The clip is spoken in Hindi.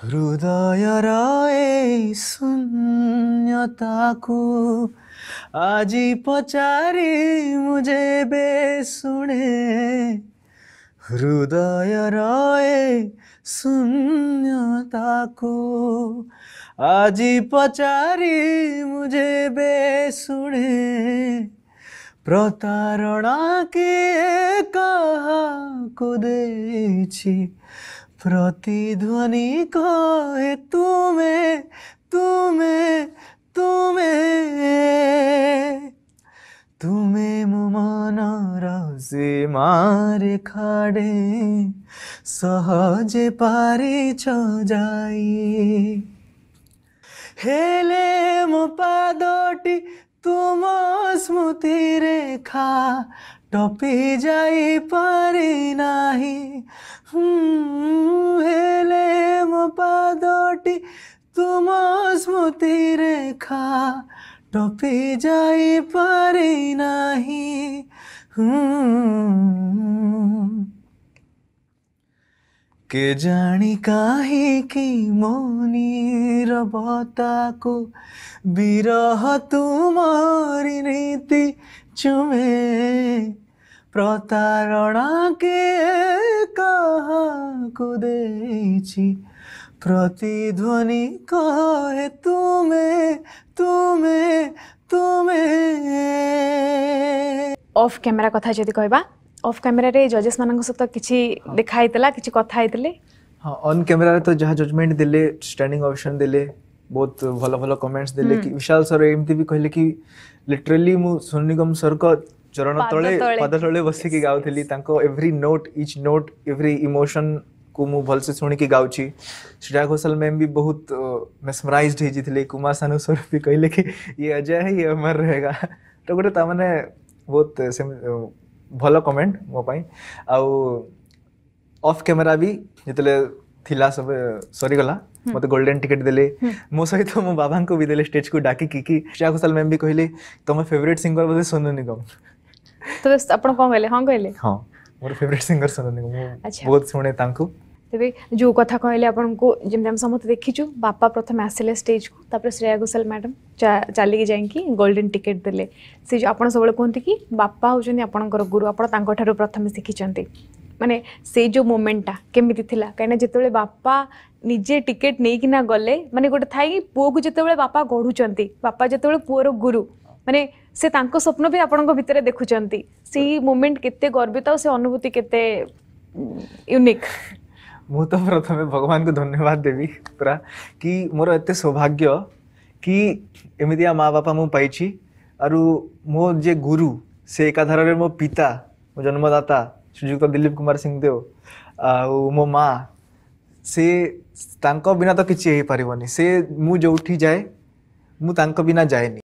ହୃଦୟର ଶୂନ୍ୟତାକୁ ଆଜି ପଚାରି ମୁଁ ଯେବେ ଶୁଣେ ହୃଦୟର ଶୂନ୍ୟତାକୁ ଆଜି ପଚାରି ମୁଁ ଯେବେ ଶୁଣେ প্রতারণাকে কাহাকু দেছি প্রতিধ্বনি কহে তুমে তুমে তুমে তুমে মনর সে মার খাড়ে সহজে পারিছ যাই হেলে মো পাদটি तुम स्मृति रेखा टपे जाए पारे नाही हम्म, तुम स्मृति रेखा टपे जाए पर କେ ଜାଣି କାହିଁକି ମୋ ନିରବତାକୁ ବିରହ ତୁମରି ନୀତି ଚୁମେ ପ୍ରତାରଣା କେ କାହାକୁ ଦେଇଛି ପ୍ରତିଧ୍ୱନି କହେ ତୁମେ ତୁମେ ତୁମେ ଅଫ୍ କ୍ୟାମେରା କଥା ଯଦି କହିବା ऑफ कैमरा रे जजेस मानन को सतो देखाई तला किछि कथा आइतले हां तो जहा जजमेंट देले स्टैंडिंग ऑप्शन देले बहुत भलो भलो कमेंट्स देले कि विशाल सर एमति भी कहले कि लिटरली मु सोनिगम सर को चरण तले पद तले बसे के गाउथली तांको every note each note every emotion को मु भल से सुनि के गाउछि श्रीडा मैम भी बहुत मेसमराइज्ड हे कुमार सानु सर भी कहले कि ये अजय है ये अमर रहेगा तो गोटे त बहुत ଭଲ କମେଣ୍ଟ ମୋ ପାଇଁ ଆଉ ଅଫ୍ କ୍ୟାମେରା ବି ଯେତେବେଳେ ଥିଲା ସବୁ ସରିଗଲା ମୋତେ ଗୋଲ୍ଡେନ୍ ଟିକେଟ୍ ଦେଲେ ମୋ ସହିତ ମୋ ବାବାଙ୍କୁ ବି ଦେଲେ ଷ୍ଟେଜ୍କୁ ଡାକିକି କି ଶ୍ରେୟା ଘୋଷାଲ ମ୍ୟାମ୍ ବି କହିଲେ ତମ ଫେଭରେଟ୍ ସିଙ୍ଗର ବୋଧେ ସୋନୁ ନିଗମ ତ ଆପଣ କ'ଣ କହିଲେ ହଁ କହିଲେ ହଁ ମୋର ଫେଭରେଟ୍ ସିଙ୍ଗର ସୋନୁ ନିଗମ ମୁଁ ବହୁତ ଶୁଣେ ତାଙ୍କୁ तेज जो कथ कह समस्त देखीचु बापा प्रथम आसे स्टेज को श्रेया घोषाल मैडम चलिक जा गोल्डेन टिकेट दे आप सब कहते कि बापा हूँ आप गुरु आपठू प्रथम शिखिंट मानने से जो मोमेटा केमी थी कहीं जो बापा निजे टिकेट नहीं कि गले मानने गोटे थाए कि पुह को जो बापा गढ़ुंट बापा जो पुअर गुरु मानने से स्वप्न भी आपण देखुंट से मोमेंट के गर्वित से अनुभूति के ମୁଁ ତ ପ୍ରଥମେ ଭଗବାନଙ୍କୁ ଧନ୍ୟବାଦ ଦେବି ପୁରା କି ମୋର ଏତେ ସୌଭାଗ୍ୟ କି ଏମିତିଆ ମା ବାପା ମୁଁ ପାଇଛି ଆରୁ ମୋ ଯେ ଗୁରୁ ସେ ଏକାଧାରରେ ମୋ ପିତା ମୋ ଜନ୍ମଦାତା ଶ୍ରୀଯୁକ୍ତ ଦିଲ୍ଲୀପ କୁମାର ସିଂ ଦେଓ ଆଉ ମୋ ମା ସେ ତାଙ୍କ ବିନା ତ କିଛି ହେଇପାରିବନି ସେ ମୁଁ ଯେଉଁଠି ଯାଏ ମୁଁ ତାଙ୍କ ବିନା ଯାଏନି